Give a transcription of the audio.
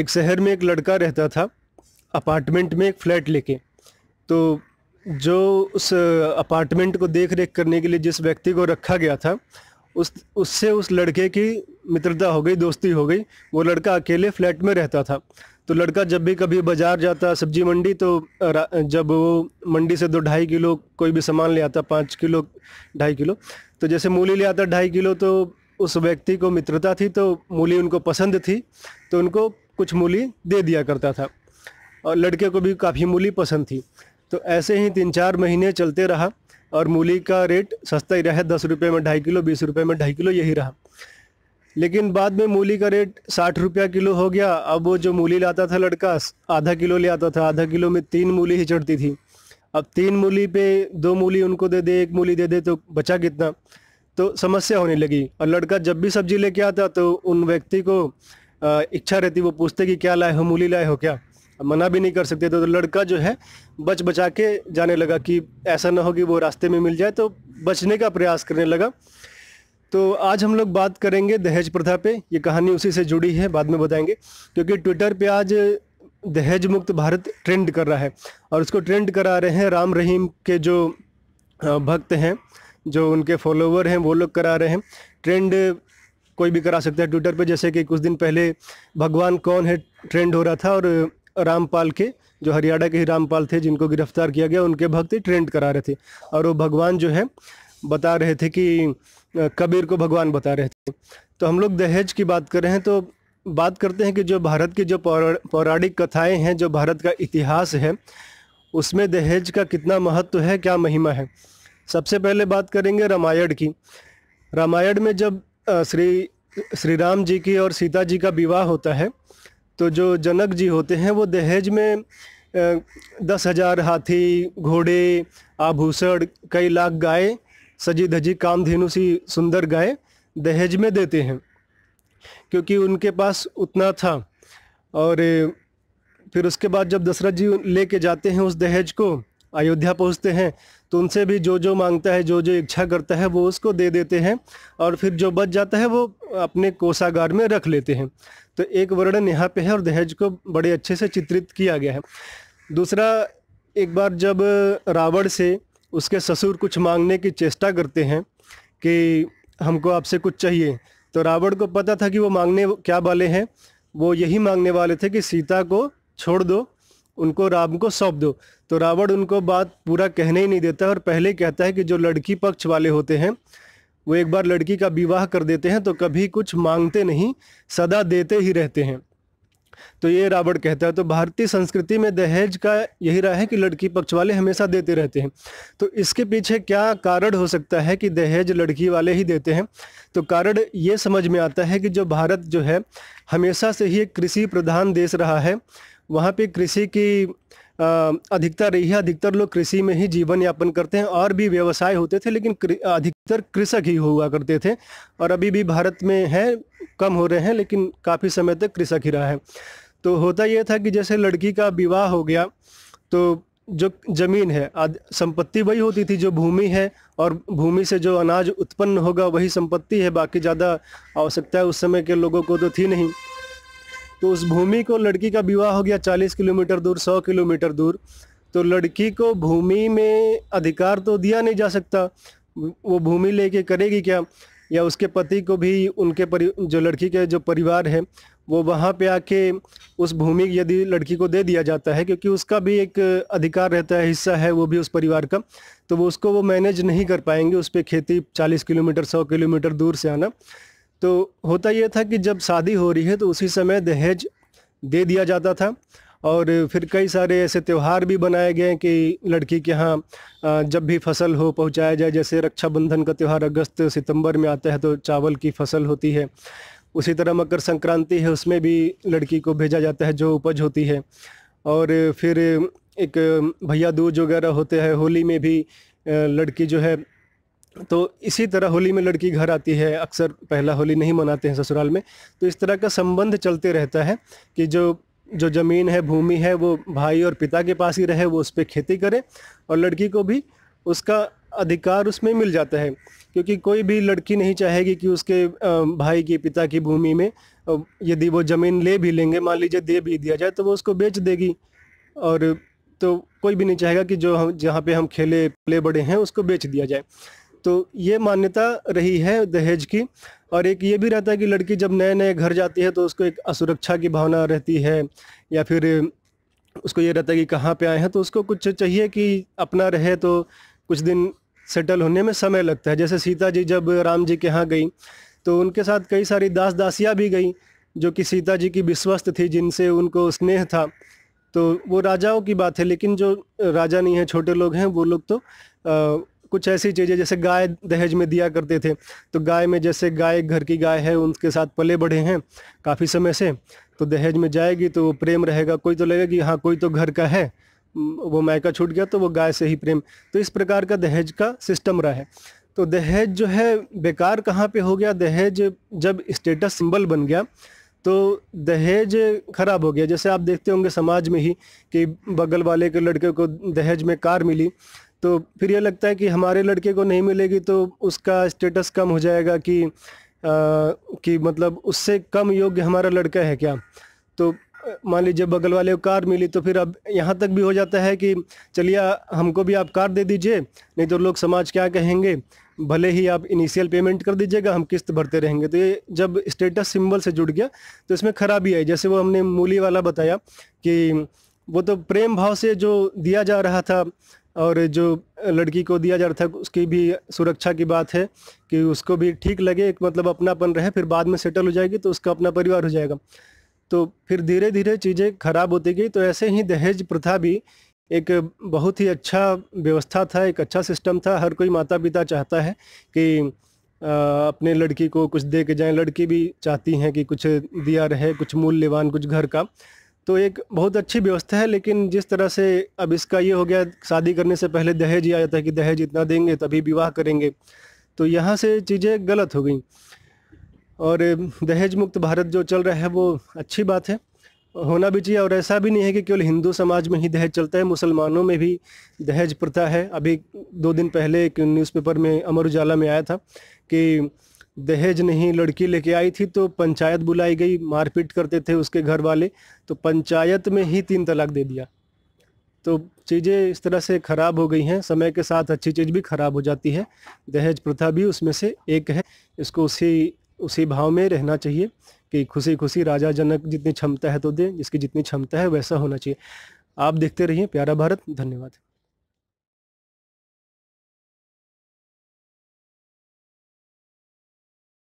एक शहर में एक लड़का रहता था अपार्टमेंट में एक फ्लैट लेके तो जो उस अपार्टमेंट को देख रेख करने के लिए जिस व्यक्ति को रखा गया था उस उससे उस लड़के की मित्रता हो गई दोस्ती हो गई वो लड़का अकेले फ्लैट में रहता था तो लड़का जब भी कभी बाज़ार जाता सब्जी मंडी तो जब वो मंडी से दो ढाई किलो कोई भी सामान ले आता पाँच किलो ढाई किलो तो जैसे मूली ले आता ढाई किलो तो उस व्यक्ति को मित्रता थी तो मूली उनको पसंद थी तो उनको कुछ मूली दे दिया करता था और लड़के को भी काफ़ी मूली पसंद थी तो ऐसे ही तीन चार महीने चलते रहा और मूली का रेट सस्ता ही रहा दस रुपये में ढाई किलो बीस रुपये में ढाई किलो यही रहा लेकिन बाद में मूली का रेट साठ रुपया किलो हो गया अब वो जो मूली लाता था लड़का आधा किलो ले आता था आधा किलो में तीन मूली ही चढ़ती थी अब तीन मूली पे दो मूली उनको दे दे एक मूली दे दे तो बचा कितना तो समस्या होने लगी और लड़का जब भी सब्जी लेके आता तो उन व्यक्ति को इच्छा रहती वो पूछते कि क्या लाए हो मूली लाए हो क्या मना भी नहीं कर सकते तो, तो लड़का जो है बच बचा के जाने लगा कि ऐसा ना हो कि वो रास्ते में मिल जाए तो बचने का प्रयास करने लगा तो आज हम लोग बात करेंगे दहेज प्रथा पे ये कहानी उसी से जुड़ी है बाद में बताएंगे क्योंकि ट्विटर पे आज दहेज मुक्त भारत ट्रेंड कर रहा है और उसको ट्रेंड करा रहे हैं राम रहीम के जो भक्त हैं जो उनके फॉलोवर हैं वो लोग करा रहे हैं ट्रेंड कोई भी करा सकता है ट्विटर पे जैसे कि कुछ दिन पहले भगवान कौन है ट्रेंड हो रहा था और रामपाल के जो हरियाणा के ही रामपाल थे जिनको गिरफ्तार किया गया उनके भक्त ट्रेंड करा रहे थे और वो भगवान जो है बता रहे थे कि कबीर को भगवान बता रहे थे तो हम लोग दहेज की बात कर रहे हैं तो बात करते हैं कि जो भारत की जो पौराणिक कथाएं हैं जो भारत का इतिहास है उसमें दहेज का कितना महत्व है क्या महिमा है सबसे पहले बात करेंगे रामायण की रामायण में जब श्री श्री राम जी की और सीता जी का विवाह होता है तो जो जनक जी होते हैं वो दहेज में दस हजार हाथी घोड़े आभूषण कई लाख गाय सजी धजी कामधेनु सी सुंदर गाय दहेज में देते हैं क्योंकि उनके पास उतना था और फिर उसके बाद जब दशरथ जी लेके जाते हैं उस दहेज को अयोध्या पहुंचते हैं तो उनसे भी जो जो मांगता है जो जो इच्छा करता है वो उसको दे देते हैं और फिर जो बच जाता है वो अपने कोषागार में रख लेते हैं तो एक वर्णन यहाँ पे है और दहेज को बड़े अच्छे से चित्रित किया गया है दूसरा एक बार जब रावण से उसके ससुर कुछ मांगने की चेष्टा करते हैं कि हमको आपसे कुछ चाहिए तो रावण को पता था कि वो मांगने क्या वाले हैं वो यही मांगने वाले थे कि सीता को छोड़ दो उनको राम को सौंप दो तो रावण उनको बात पूरा कहने ही नहीं देता और पहले कहता है कि जो लड़की पक्ष वाले होते हैं वो एक बार लड़की का विवाह कर देते हैं तो कभी कुछ मांगते नहीं सदा देते ही रहते हैं तो ये रावण कहता है तो भारतीय संस्कृति में दहेज का यही रहा है कि लड़की पक्ष वाले हमेशा देते रहते हैं तो इसके पीछे क्या कारण हो सकता है कि दहेज लड़की वाले ही देते हैं तो कारण ये समझ में आता है कि जो भारत जो है हमेशा से ही एक कृषि प्रधान देश रहा है वहाँ पे कृषि की अधिकतर यही अधिकतर लोग कृषि में ही जीवन यापन करते हैं और भी व्यवसाय होते थे लेकिन अधिकतर कृषक ही हुआ करते थे और अभी भी भारत में है कम हो रहे हैं लेकिन काफ़ी समय तक कृषक ही रहा है तो होता यह था कि जैसे लड़की का विवाह हो गया तो जो जमीन है संपत्ति वही होती थी जो भूमि है और भूमि से जो अनाज उत्पन्न होगा वही संपत्ति है बाकी ज़्यादा आवश्यकता उस समय के लोगों को तो थी नहीं तो उस भूमि को लड़की का विवाह हो गया चालीस किलोमीटर दूर सौ किलोमीटर दूर तो लड़की को भूमि में अधिकार तो दिया नहीं जा सकता वो भूमि लेके करेगी क्या या उसके पति को भी उनके परि जो लड़की के जो परिवार है वो वहाँ पे आके उस भूमि यदि लड़की को दे दिया जाता है क्योंकि उसका भी एक अधिकार रहता है हिस्सा है वो भी उस परिवार का तो वो उसको वो मैनेज नहीं कर पाएंगे उस पर खेती चालीस किलोमीटर सौ किलोमीटर दूर से आना तो होता यह था कि जब शादी हो रही है तो उसी समय दहेज दे दिया जाता था और फिर कई सारे ऐसे त्यौहार भी बनाए गए कि लड़की के यहाँ जब भी फसल हो पहुँचाया जाए जैसे रक्षाबंधन का त्यौहार अगस्त सितंबर में आता है तो चावल की फसल होती है उसी तरह मकर संक्रांति है उसमें भी लड़की को भेजा जाता है जो उपज होती है और फिर एक भैया दूज वगैरह होते हैं होली में भी लड़की जो है तो इसी तरह होली में लड़की घर आती है अक्सर पहला होली नहीं मनाते हैं ससुराल में तो इस तरह का संबंध चलते रहता है कि जो जो ज़मीन है भूमि है वो भाई और पिता के पास ही रहे वो उस पर खेती करे और लड़की को भी उसका अधिकार उसमें मिल जाता है क्योंकि कोई भी लड़की नहीं चाहेगी कि उसके भाई की पिता की भूमि में यदि वो ज़मीन ले भी लेंगे मान लीजिए दे भी दिया जाए तो वो उसको बेच देगी और तो कोई भी नहीं चाहेगा कि जो हम जहाँ पे हम खेले प्ले बड़े हैं उसको बेच दिया जाए तो ये मान्यता रही है दहेज की और एक ये भी रहता है कि लड़की जब नए नए घर जाती है तो उसको एक असुरक्षा की भावना रहती है या फिर उसको ये रहता है कि कहाँ पे आए हैं तो उसको कुछ चाहिए कि अपना रहे तो कुछ दिन सेटल होने में समय लगता है जैसे सीता जी जब राम जी के यहाँ गई तो उनके साथ कई सारी दास दासियाँ भी गई जो कि सीता जी की विश्वस्त थी जिनसे उनको स्नेह था तो वो राजाओं की बात है लेकिन जो राजा नहीं है छोटे लोग हैं वो लोग तो आ, कुछ ऐसी चीज़ें जैसे गाय दहेज में दिया करते थे तो गाय में जैसे गाय घर की गाय है उनके साथ पले बढ़े हैं काफ़ी समय से तो दहेज में जाएगी तो वो प्रेम रहेगा कोई तो लगेगा कि हाँ कोई तो घर का है वो मायका छूट गया तो वो गाय से ही प्रेम तो इस प्रकार का दहेज का सिस्टम रहा है तो दहेज जो है बेकार कहाँ पे हो गया दहेज जब स्टेटस सिंबल बन गया तो दहेज खराब हो गया जैसे आप देखते होंगे समाज में ही कि बगल वाले के लड़के को दहेज में कार मिली तो फिर यह लगता है कि हमारे लड़के को नहीं मिलेगी तो उसका स्टेटस कम हो जाएगा कि आ, कि मतलब उससे कम योग्य हमारा लड़का है क्या तो मान लीजिए बगल वाले को कार मिली तो फिर अब यहाँ तक भी हो जाता है कि चलिए हमको भी आप कार दे दीजिए नहीं तो लोग समाज क्या कहेंगे भले ही आप इनिशियल पेमेंट कर दीजिएगा हम किस्त भरते रहेंगे तो ये जब स्टेटस सिंबल से जुड़ गया तो इसमें खराबी आई जैसे वो हमने मूली वाला बताया कि वो तो प्रेम भाव से जो दिया जा रहा था और जो लड़की को दिया जा रहा था उसकी भी सुरक्षा की बात है कि उसको भी ठीक लगे एक मतलब अपनापन रहे फिर बाद में सेटल हो जाएगी तो उसका अपना परिवार हो जाएगा तो फिर धीरे धीरे चीज़ें खराब होती गई तो ऐसे ही दहेज प्रथा भी एक बहुत ही अच्छा व्यवस्था था एक अच्छा सिस्टम था हर कोई माता पिता चाहता है कि अपने लड़की को कुछ दे के जाए लड़की भी चाहती हैं कि कुछ दिया रहे कुछ मूल्यवान कुछ घर का तो एक बहुत अच्छी व्यवस्था है लेकिन जिस तरह से अब इसका ये हो गया शादी करने से पहले दहेज ही आ जाता है कि दहेज इतना देंगे तभी विवाह करेंगे तो यहाँ से चीज़ें गलत हो गई और दहेज मुक्त भारत जो चल रहा है वो अच्छी बात है होना भी चाहिए और ऐसा भी नहीं है कि केवल हिंदू समाज में ही दहेज चलता है मुसलमानों में भी दहेज प्रथा है अभी दो दिन पहले एक न्यूज़पेपर में अमर उजाला में आया था कि दहेज नहीं लड़की लेके आई थी तो पंचायत बुलाई गई मारपीट करते थे उसके घर वाले तो पंचायत में ही तीन तलाक दे दिया तो चीज़ें इस तरह से ख़राब हो गई हैं समय के साथ अच्छी चीज़ भी ख़राब हो जाती है दहेज प्रथा भी उसमें से एक है इसको उसी उसी भाव में रहना चाहिए कि खुशी खुशी राजा जनक जितनी क्षमता है तो दें जिसकी जितनी क्षमता है वैसा होना चाहिए आप देखते रहिए प्यारा भारत धन्यवाद